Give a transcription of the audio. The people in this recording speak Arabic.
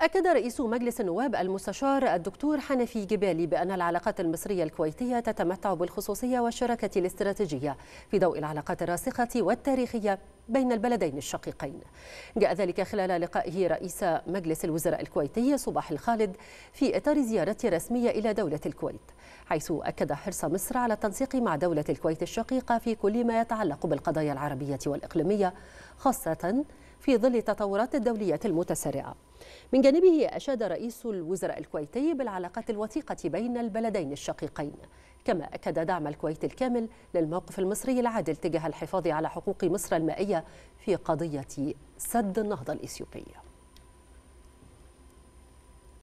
أكد رئيس مجلس النواب المستشار الدكتور حنفي جبالي بأن العلاقات المصرية الكويتية تتمتع بالخصوصية والشراكة الاستراتيجية في ضوء العلاقات الراسخة والتاريخية بين البلدين الشقيقين جاء ذلك خلال لقائه رئيس مجلس الوزراء الكويتي صباح الخالد في إطار زيارة رسمية إلى دولة الكويت حيث أكد حرص مصر على التنسيق مع دولة الكويت الشقيقة في كل ما يتعلق بالقضايا العربية والإقليمية خاصة في ظل التطورات الدولية المتسارعة من جانبه أشاد رئيس الوزراء الكويتي بالعلاقات الوثيقة بين البلدين الشقيقين كما أكد دعم الكويت الكامل للموقف المصري العادل تجاه الحفاظ على حقوق مصر المائية في قضية سد النهضة الإثيوبية